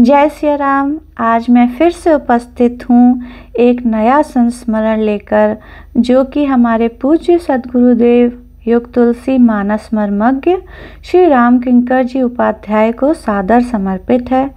जय सिया राम आज मैं फिर से उपस्थित हूँ एक नया संस्मरण लेकर जो कि हमारे पूज्य सदगुरुदेव योग तुलसी मानस मर्मज्ञ श्री राम किंकर जी उपाध्याय को सादर समर्पित है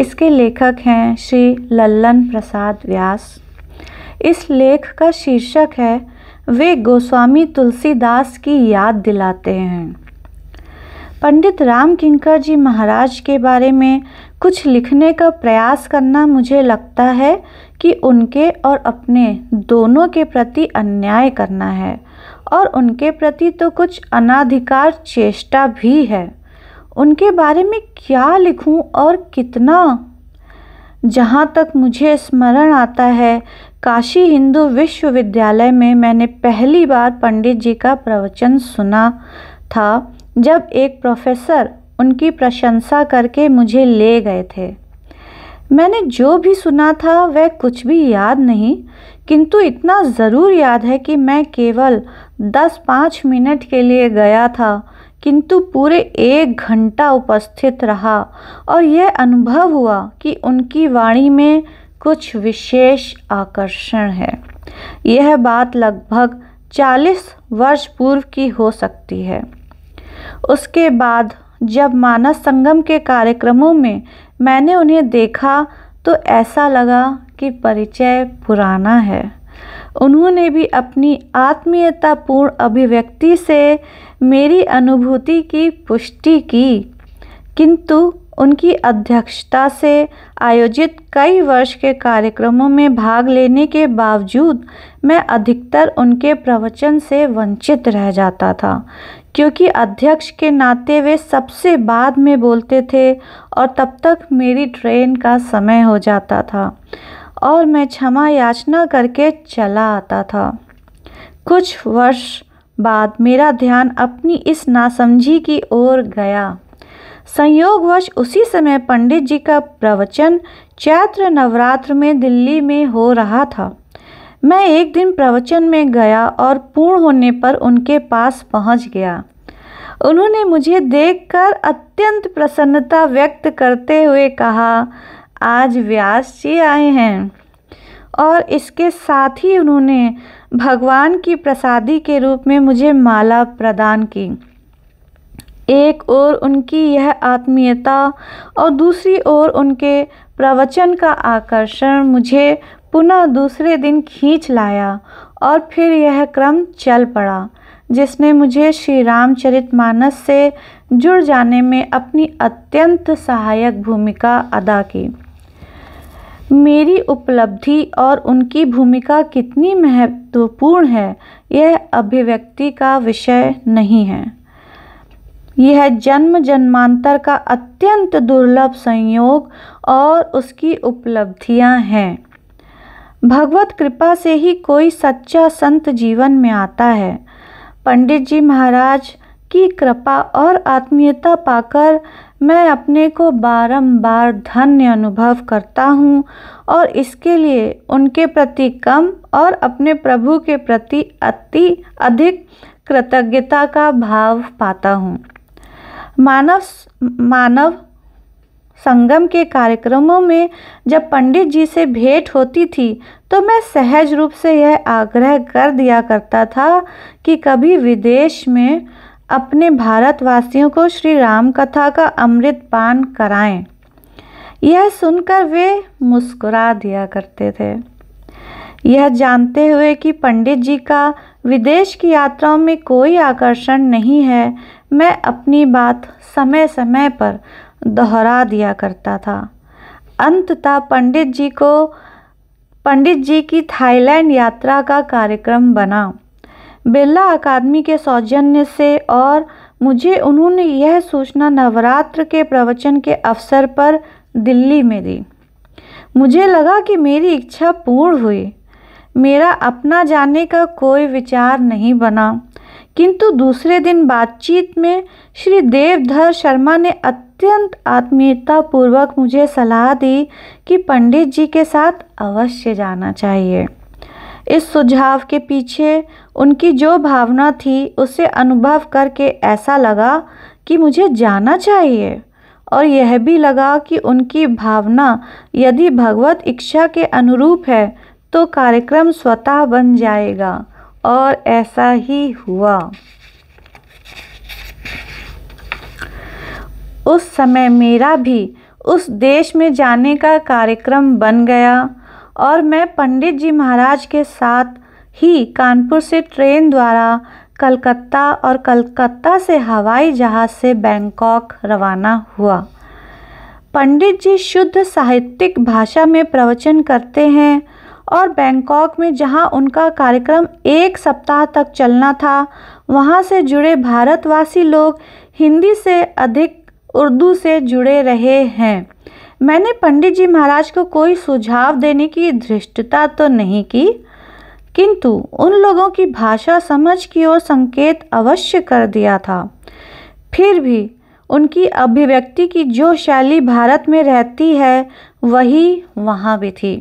इसके लेखक हैं श्री लल्लन प्रसाद व्यास इस लेख का शीर्षक है वे गोस्वामी तुलसीदास की याद दिलाते हैं पंडित राम किंकर जी महाराज के बारे में कुछ लिखने का प्रयास करना मुझे लगता है कि उनके और अपने दोनों के प्रति अन्याय करना है और उनके प्रति तो कुछ अनाधिकार चेष्टा भी है उनके बारे में क्या लिखूं और कितना जहाँ तक मुझे स्मरण आता है काशी हिंदू विश्वविद्यालय में मैंने पहली बार पंडित जी का प्रवचन सुना था जब एक प्रोफेसर उनकी प्रशंसा करके मुझे ले गए थे मैंने जो भी सुना था वह कुछ भी याद नहीं किंतु इतना ज़रूर याद है कि मैं केवल दस पाँच मिनट के लिए गया था किंतु पूरे एक घंटा उपस्थित रहा और यह अनुभव हुआ कि उनकी वाणी में कुछ विशेष आकर्षण है यह बात लगभग 40 वर्ष पूर्व की हो सकती है उसके बाद जब मानस संगम के कार्यक्रमों में मैंने उन्हें देखा तो ऐसा लगा कि परिचय पुराना है उन्होंने भी अपनी आत्मीयतापूर्ण अभिव्यक्ति से मेरी अनुभूति की पुष्टि की किंतु उनकी अध्यक्षता से आयोजित कई वर्ष के कार्यक्रमों में भाग लेने के बावजूद मैं अधिकतर उनके प्रवचन से वंचित रह जाता था क्योंकि अध्यक्ष के नाते वे सबसे बाद में बोलते थे और तब तक मेरी ट्रेन का समय हो जाता था और मैं क्षमा याचना करके चला आता था कुछ वर्ष बाद मेरा ध्यान अपनी इस नासमझी की ओर गया संयोगवश उसी समय पंडित जी का प्रवचन चैत्र नवरात्र में दिल्ली में हो रहा था मैं एक दिन प्रवचन में गया और पूर्ण होने पर उनके पास पहुंच गया उन्होंने मुझे देखकर अत्यंत प्रसन्नता व्यक्त करते हुए कहा आज व्यास जी आए हैं और इसके साथ ही उन्होंने भगवान की प्रसादी के रूप में मुझे माला प्रदान की एक ओर उनकी यह आत्मीयता और दूसरी ओर उनके प्रवचन का आकर्षण मुझे पुनः दूसरे दिन खींच लाया और फिर यह क्रम चल पड़ा जिसने मुझे श्री रामचरित मानस से जुड़ जाने में अपनी अत्यंत सहायक भूमिका अदा की मेरी उपलब्धि और उनकी भूमिका कितनी महत्वपूर्ण है यह अभिव्यक्ति का विषय नहीं है यह जन्म जन्मांतर का अत्यंत दुर्लभ संयोग और उसकी उपलब्धियां हैं भगवत कृपा से ही कोई सच्चा संत जीवन में आता है पंडित जी महाराज की कृपा और आत्मीयता पाकर मैं अपने को बारंबार धन्य अनुभव करता हूँ और इसके लिए उनके प्रति कम और अपने प्रभु के प्रति अति अधिक कृतज्ञता का भाव पाता हूँ मानव मानव संगम के कार्यक्रमों में जब पंडित जी से भेंट होती थी तो मैं सहज रूप से यह आग्रह कर दिया करता था कि कभी विदेश में अपने भारतवासियों को श्री राम कथा का अमृत पान कराएं। यह सुनकर वे मुस्कुरा दिया करते थे यह जानते हुए कि पंडित जी का विदेश की यात्राओं में कोई आकर्षण नहीं है मैं अपनी बात समय समय पर दोहरा दिया करता था अंततः पंडित जी को पंडित जी की थाईलैंड यात्रा का कार्यक्रम बना बिरला अकादमी के सौजन्य से और मुझे उन्होंने यह सूचना नवरात्र के प्रवचन के अवसर पर दिल्ली में दी मुझे लगा कि मेरी इच्छा पूर्ण हुई मेरा अपना जाने का कोई विचार नहीं बना किंतु दूसरे दिन बातचीत में श्री देवधर शर्मा ने अत्यंत आत्मीयतापूर्वक मुझे सलाह दी कि पंडित जी के साथ अवश्य जाना चाहिए इस सुझाव के पीछे उनकी जो भावना थी उसे अनुभव करके ऐसा लगा कि मुझे जाना चाहिए और यह भी लगा कि उनकी भावना यदि भगवत इच्छा के अनुरूप है तो कार्यक्रम स्वतः बन जाएगा और ऐसा ही हुआ उस समय मेरा भी उस देश में जाने का कार्यक्रम बन गया और मैं पंडित जी महाराज के साथ ही कानपुर से ट्रेन द्वारा कलकत्ता और कलकत्ता से हवाई जहाज़ से बैंकॉक रवाना हुआ पंडित जी शुद्ध साहित्यिक भाषा में प्रवचन करते हैं और बैंकॉक में जहां उनका कार्यक्रम एक सप्ताह तक चलना था वहां से जुड़े भारतवासी लोग हिंदी से अधिक उर्दू से जुड़े रहे हैं मैंने पंडित जी महाराज को कोई सुझाव देने की धृष्टता तो नहीं की किंतु उन लोगों की भाषा समझ की ओर संकेत अवश्य कर दिया था फिर भी उनकी अभिव्यक्ति की जो शैली भारत में रहती है वही वहाँ भी थी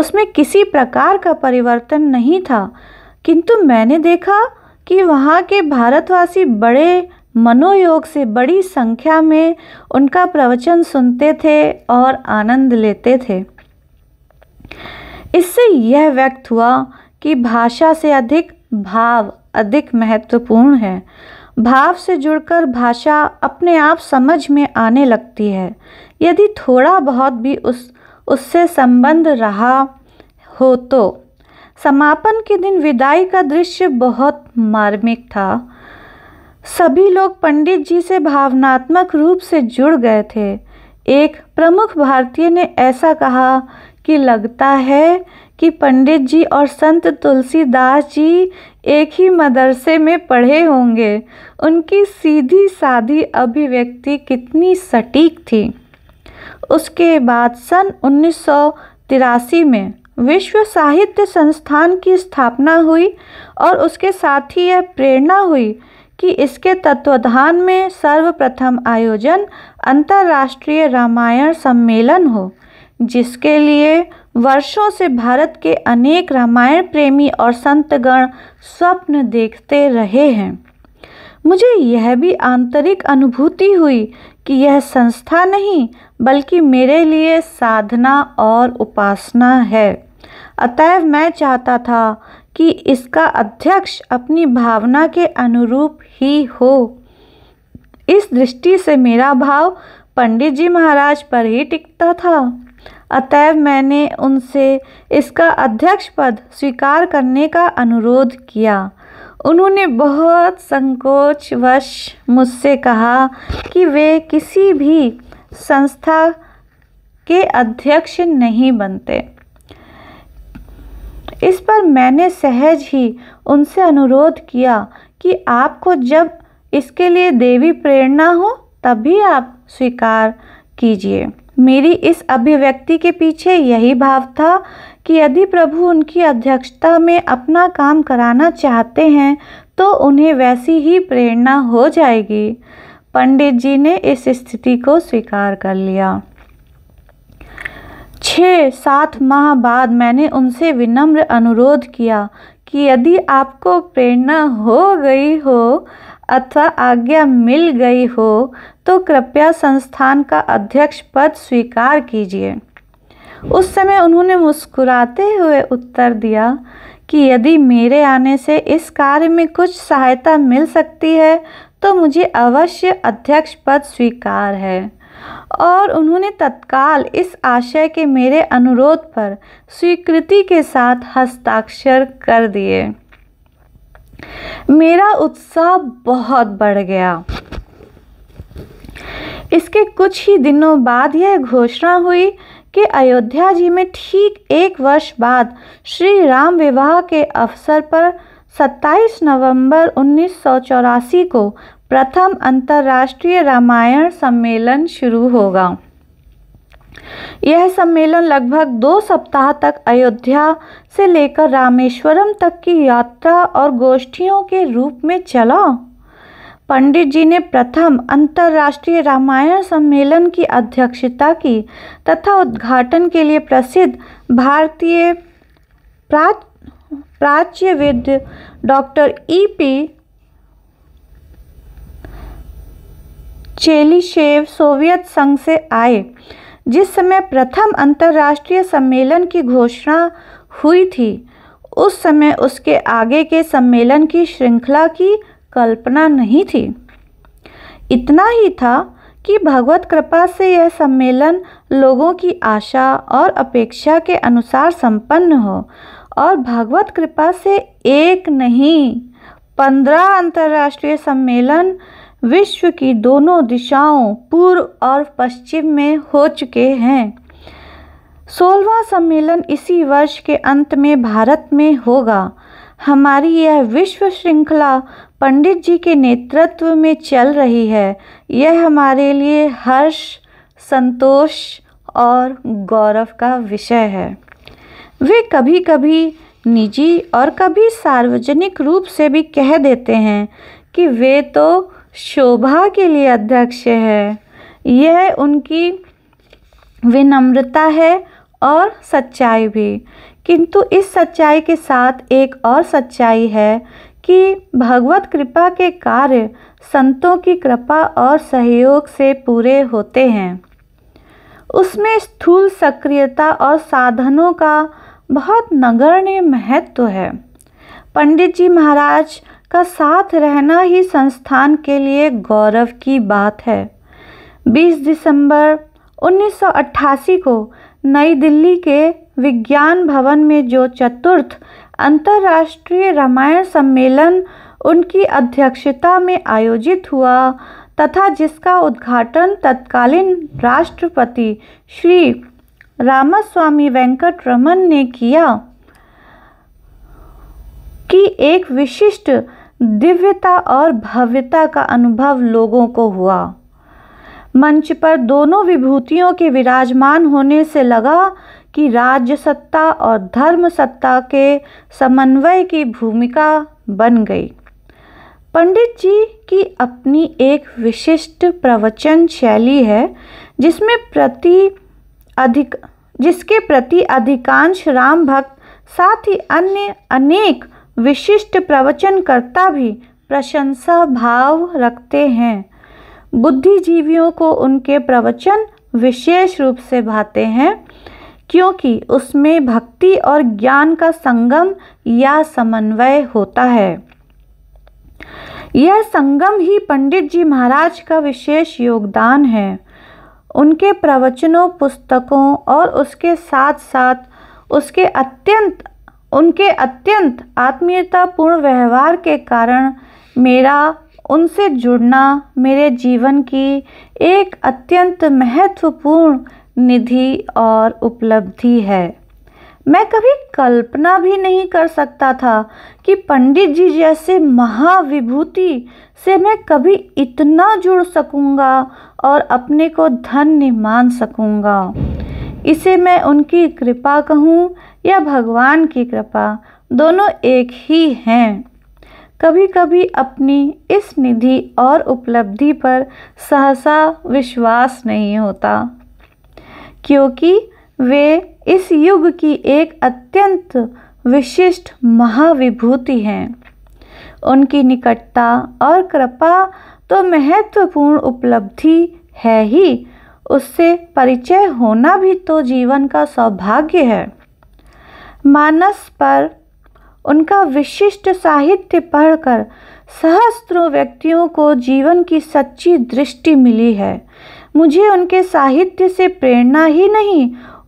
उसमें किसी प्रकार का परिवर्तन नहीं था किंतु मैंने देखा कि वहाँ के भारतवासी बड़े मनोयोग से बड़ी संख्या में उनका प्रवचन सुनते थे और आनंद लेते थे इससे यह व्यक्त हुआ कि भाषा से अधिक भाव अधिक महत्वपूर्ण है भाव से जुड़कर भाषा अपने आप समझ में आने लगती है यदि थोड़ा बहुत भी उस उससे संबंध रहा हो तो समापन के दिन विदाई का दृश्य बहुत मार्मिक था सभी लोग पंडित जी से भावनात्मक रूप से जुड़ गए थे एक प्रमुख भारतीय ने ऐसा कहा कि लगता है कि पंडित जी और संत तुलसीदास जी एक ही मदरसे में पढ़े होंगे उनकी सीधी साधी अभिव्यक्ति कितनी सटीक थी उसके बाद सन उन्नीस में विश्व साहित्य संस्थान की स्थापना हुई और उसके साथ ही यह प्रेरणा हुई कि इसके तत्वाधान में सर्वप्रथम आयोजन अंतर्राष्ट्रीय रामायण सम्मेलन हो जिसके लिए वर्षों से भारत के अनेक रामायण प्रेमी और संतगण स्वप्न देखते रहे हैं मुझे यह भी आंतरिक अनुभूति हुई कि यह संस्था नहीं बल्कि मेरे लिए साधना और उपासना है अतएव मैं चाहता था कि इसका अध्यक्ष अपनी भावना के अनुरूप ही हो इस दृष्टि से मेरा भाव पंडित जी महाराज पर ही टिकता था अतएव मैंने उनसे इसका अध्यक्ष पद स्वीकार करने का अनुरोध किया उन्होंने बहुत संकोचवश मुझसे कहा कि वे किसी भी संस्था के अध्यक्ष नहीं बनते इस पर मैंने सहज ही उनसे अनुरोध किया कि आपको जब इसके लिए देवी प्रेरणा हो तभी आप स्वीकार कीजिए मेरी इस अभिव्यक्ति के पीछे यही भाव था कि यदि प्रभु उनकी अध्यक्षता में अपना काम कराना चाहते हैं तो उन्हें वैसी ही प्रेरणा हो जाएगी पंडित जी ने इस स्थिति को स्वीकार कर लिया छः सात माह बाद मैंने उनसे विनम्र अनुरोध किया कि यदि आपको प्रेरणा हो गई हो अथवा आज्ञा मिल गई हो तो कृपया संस्थान का अध्यक्ष पद स्वीकार कीजिए उस समय उन्होंने मुस्कुराते हुए उत्तर दिया कि यदि मेरे आने से इस कार्य में कुछ सहायता मिल सकती है तो मुझे अवश्य अध्यक्ष पद स्वीकार है और उन्होंने तत्काल इस आशय के मेरे अनुरोध पर स्वीकृति के साथ हस्ताक्षर कर दिए मेरा उत्साह बहुत बढ़ गया इसके कुछ ही दिनों बाद यह घोषणा हुई कि अयोध्या जी में ठीक एक वर्ष बाद श्री राम विवाह के अवसर पर सत्ताईस नवंबर उन्नीस सौ चौरासी को प्रथम अंतर्राष्ट्रीय रामायण सम्मेलन शुरू होगा यह सम्मेलन लगभग दो सप्ताह तक अयोध्या से लेकर रामेश्वरम तक की यात्रा और गोष्ठियों के रूप में चला पंडित जी ने प्रथम अंतर्राष्ट्रीय रामायण सम्मेलन की अध्यक्षता की तथा उद्घाटन के लिए प्रसिद्ध भारतीय प्राच्य प्राच्य प्राच्यविद doctor E P Chelishev Soviet संघ से आए जिस समय प्रथम अंतर्राष्ट्रीय सम्मेलन की घोषणा हुई थी उस समय उसके आगे के सम्मेलन की श्रृंखला की कल्पना नहीं थी इतना ही था कि भगवत कृपा से यह सम्मेलन लोगों की आशा और अपेक्षा के अनुसार संपन्न हो और भागवत कृपा से एक नहीं पंद्रह अंतर्राष्ट्रीय सम्मेलन विश्व की दोनों दिशाओं पूर्व और पश्चिम में हो चुके हैं सोलवा सम्मेलन इसी वर्ष के अंत में भारत में होगा हमारी यह विश्व श्रृंखला पंडित जी के नेतृत्व में चल रही है यह हमारे लिए हर्ष संतोष और गौरव का विषय है वे कभी कभी निजी और कभी सार्वजनिक रूप से भी कह देते हैं कि वे तो शोभा के लिए अध्यक्ष है यह उनकी विनम्रता है और सच्चाई भी किंतु इस सच्चाई के साथ एक और सच्चाई है कि भगवत कृपा के कार्य संतों की कृपा और सहयोग से पूरे होते हैं उसमें स्थूल सक्रियता और साधनों का बहुत नगण्य महत्व है पंडित जी महाराज का साथ रहना ही संस्थान के लिए गौरव की बात है 20 दिसंबर 1988 को नई दिल्ली के विज्ञान भवन में जो चतुर्थ अंतर्राष्ट्रीय रामायण सम्मेलन उनकी अध्यक्षता में आयोजित हुआ तथा जिसका उद्घाटन तत्कालीन राष्ट्रपति श्री रामास्वामी वेंकट रमन ने किया कि एक विशिष्ट दिव्यता और भव्यता का अनुभव लोगों को हुआ मंच पर दोनों विभूतियों के विराजमान होने से लगा कि राज्य सत्ता और धर्म सत्ता के समन्वय की भूमिका बन गई पंडित जी की अपनी एक विशिष्ट प्रवचन शैली है जिसमें प्रति अधिक जिसके प्रति अधिकांश राम भक्त साथ ही अन्य अनेक विशिष्ट प्रवचनकर्ता भी प्रशंसा भाव रखते हैं बुद्धिजीवियों को उनके प्रवचन विशेष रूप से भाते हैं क्योंकि उसमें भक्ति और ज्ञान का संगम या समन्वय होता है यह संगम ही पंडित जी महाराज का विशेष योगदान है उनके प्रवचनों पुस्तकों और उसके साथ साथ उसके अत्यंत उनके अत्यंत आत्मीयतापूर्ण व्यवहार के कारण मेरा उनसे जुड़ना मेरे जीवन की एक अत्यंत महत्वपूर्ण निधि और उपलब्धि है मैं कभी कल्पना भी नहीं कर सकता था कि पंडित जी जैसे महाविभूति से मैं कभी इतना जुड़ सकूंगा और अपने को धन्य मान सकूंगा इसे मैं उनकी कृपा कहूँ या भगवान की कृपा दोनों एक ही हैं कभी कभी अपनी इस निधि और उपलब्धि पर सहसा विश्वास नहीं होता क्योंकि वे इस युग की एक अत्यंत विशिष्ट महाविभूति हैं उनकी निकटता और कृपा तो महत्वपूर्ण उपलब्धि है ही उससे परिचय होना भी तो जीवन का सौभाग्य है मानस पर उनका विशिष्ट साहित्य पढ़कर सहस्त्रों व्यक्तियों को जीवन की सच्ची दृष्टि मिली है मुझे उनके साहित्य से प्रेरणा ही नहीं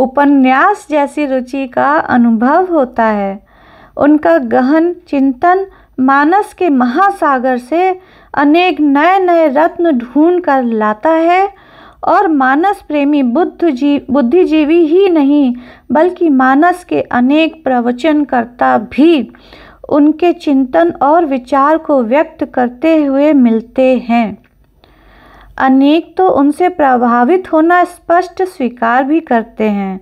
उपन्यास जैसी रुचि का अनुभव होता है उनका गहन चिंतन मानस के महासागर से अनेक नए नए रत्न ढूंढ कर लाता है और मानस प्रेमी बुद्ध जी बुद्धिजीवी ही नहीं बल्कि मानस के अनेक प्रवचनकर्ता भी उनके चिंतन और विचार को व्यक्त करते हुए मिलते हैं अनेक तो उनसे प्रभावित होना स्पष्ट स्वीकार भी करते हैं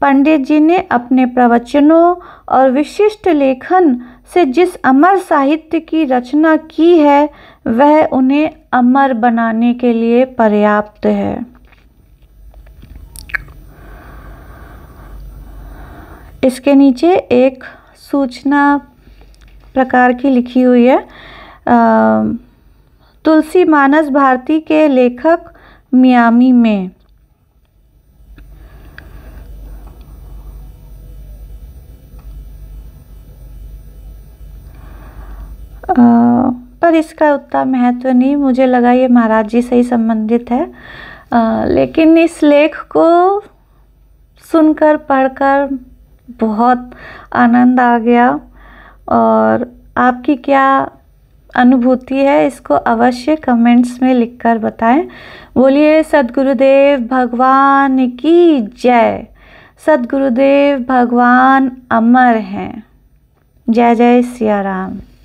पंडित जी ने अपने प्रवचनों और विशिष्ट लेखन से जिस अमर साहित्य की रचना की है वह उन्हें अमर बनाने के लिए पर्याप्त है इसके नीचे एक सूचना प्रकार की लिखी हुई है आ, तुलसी मानस भारती के लेखक मियामी में आ, पर इसका उतना महत्व नहीं मुझे लगा ये महाराज जी से ही संबंधित है आ, लेकिन इस लेख को सुनकर पढ़कर बहुत आनंद आ गया और आपकी क्या अनुभूति है इसको अवश्य कमेंट्स में लिखकर बताएं बोलिए सदगुरुदेव भगवान की जय सदगुरुदेव भगवान अमर हैं जय जय सियाराम